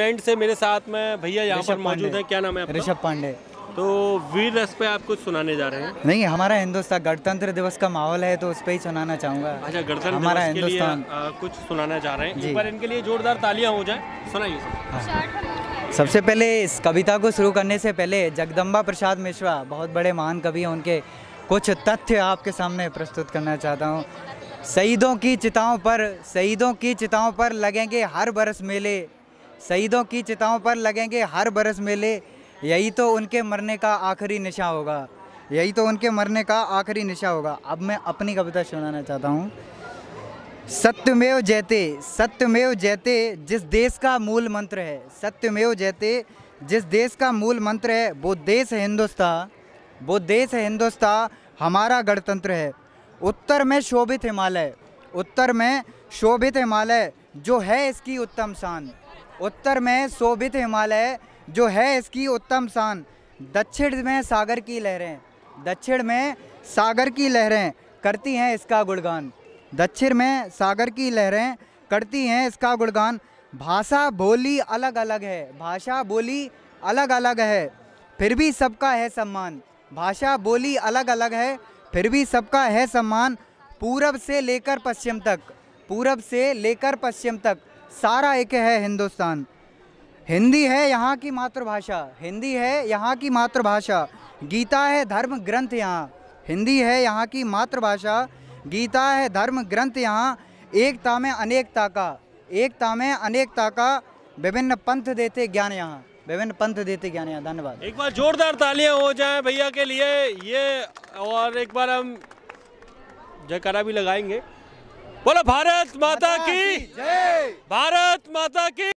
Investment से मेरे साथ में भैया यहाँ पर मौजूद है क्या नाम है ऋषभ पांडे तो वीर रस पे आप कुछ सुनाने जा रहे हैं नहीं हमारा हिंदुस्तान गणतंत्र दिवस का माहौल है तो उस पर ही सुनाना चाहूंगा अच्छा गणतंत्र हमारा हिंदुस्तान कुछ सुनाना चाह रहे हैं एक बार इनके लिए जोरदार तालियां हो जाए सुनाइए हाँ। सबसे पहले इस कविता को शुरू करने से पहले जगदम्बा प्रसाद मिश्रा बहुत बड़े महान कवि हैं उनके कुछ तथ्य आपके सामने प्रस्तुत करना चाहता हूँ शहीदों की चिताओं पर शहीदों की चिताओं पर लगेंगे हर बरस मेले शहीदों की चिताओं पर लगेंगे हर बरस मेले यही तो उनके मरने का आखिरी निशा होगा यही तो उनके मरने का आखिरी निशा होगा अब मैं अपनी कविता सुनाना चाहता हूँ सत्यमेव जयते सत्यमेव जयते जिस देश का मूल मंत्र है सत्यमेव जयते जिस देश का मूल मंत्र है वो देश है हिंदुस्तान वो देश है हिंदुस्तान हमारा गणतंत्र है उत्तर में शोभित हिमालय उत्तर में शोभित हिमालय जो है इसकी उत्तम शान उत्तर में शोभित हिमालय जो है इसकी उत्तम शान दक्षिण में सागर की लहरें दक्षिण में सागर की लहरें करती हैं इसका गुणगान दक्षिण में सागर की लहरें करती हैं इसका गुणगान भाषा बोली अलग अलग है भाषा बोली अलग अलग है फिर भी सबका है सम्मान भाषा बोली अलग अलग है फिर भी सबका है सम्मान पूरब से लेकर पश्चिम तक पूरब से लेकर पश्चिम तक सारा एक है हिंदुस्तान हिंदी है यहाँ की मातृभाषा हिंदी है यहाँ की मातृभाषा गीता है धर्म ग्रंथ यहाँ हिंदी है यहाँ की मातृभाषा गीता है धर्म ग्रंथ यहाँ एकता में अनेकता का एकता में अनेकता का विभिन्न पंथ देते ज्ञान यहाँ विभिन्न पंथ देते ज्ञान यहाँ धन्यवाद एक बार जोरदार तालियां हो जाए भैया के लिए ये और एक बार हम जयकारा भी लगाएंगे बोलो भारत माता की भारत माता की